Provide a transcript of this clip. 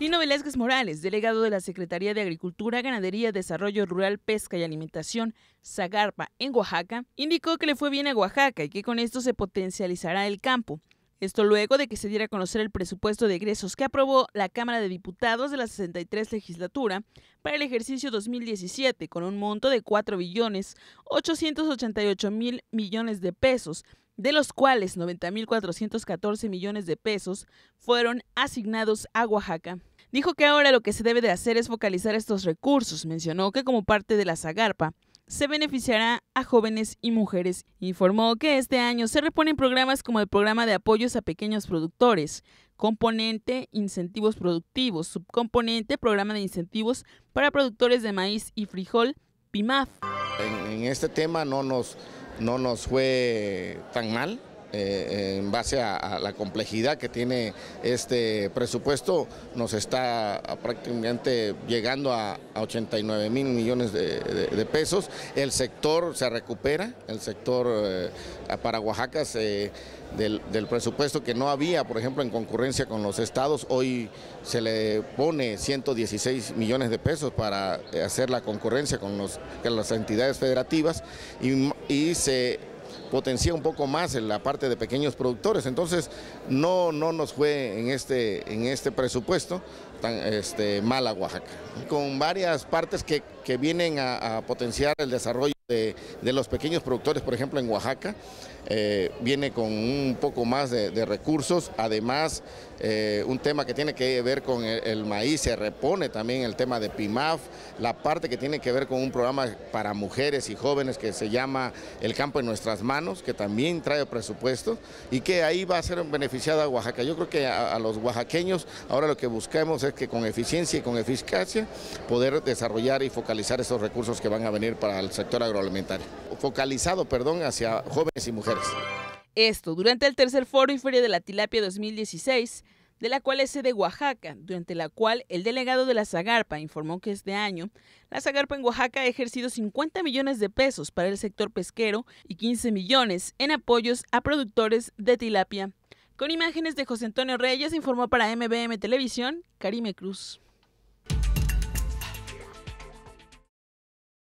Lino Velázquez Morales, delegado de la Secretaría de Agricultura, Ganadería, Desarrollo Rural, Pesca y Alimentación, Zagarpa, en Oaxaca, indicó que le fue bien a Oaxaca y que con esto se potencializará el campo. Esto luego de que se diera a conocer el presupuesto de egresos que aprobó la Cámara de Diputados de la 63 legislatura para el ejercicio 2017 con un monto de 4 billones 888 mil millones de pesos, de los cuales 90.414 millones de pesos fueron asignados a Oaxaca. Dijo que ahora lo que se debe de hacer es focalizar estos recursos. Mencionó que como parte de la Zagarpa, se beneficiará a jóvenes y mujeres. Informó que este año se reponen programas como el programa de apoyos a pequeños productores, componente incentivos productivos, subcomponente programa de incentivos para productores de maíz y frijol, PIMAF. En, este tema no nos, no nos fue tan mal eh, en base a, la complejidad que tiene este presupuesto, nos está prácticamente llegando a, 89 mil millones de, pesos. El sector se recupera, el sector eh, para Oaxaca del, presupuesto que no había, por ejemplo, en concurrencia con los estados, hoy se le pone 116 millones de pesos para hacer la concurrencia con, los, las entidades federativas y se potencia un poco más en la parte de pequeños productores. Entonces, no, no nos fue en este, en este presupuesto tan este, mal a Oaxaca. Con varias partes que, vienen a potenciar el desarrollo. De, los pequeños productores, por ejemplo, en Oaxaca, eh, viene con un poco más de, recursos. Además, eh, un tema que tiene que ver con el, maíz, se repone también el tema de PIMAF, la parte que tiene que ver con un programa para mujeres y jóvenes que se llama El campo en nuestras manos, que también trae presupuesto y que ahí va a ser beneficiada Oaxaca. Yo creo que a, los oaxaqueños ahora lo que buscamos es que con eficiencia y con eficacia poder desarrollar y focalizar esos recursos que van a venir para el sector agro focalizado, perdón, hacia jóvenes y mujeres. Esto durante el tercer foro y feria de la tilapia 2016, de la cual es sede Oaxaca, durante la cual el delegado de la Zagarpa informó que este año la Zagarpa en Oaxaca ha ejercido 50 millones de pesos para el sector pesquero y 15 millones en apoyos a productores de tilapia. Con imágenes de José Antonio Reyes informó para MBM Televisión, Karime Cruz.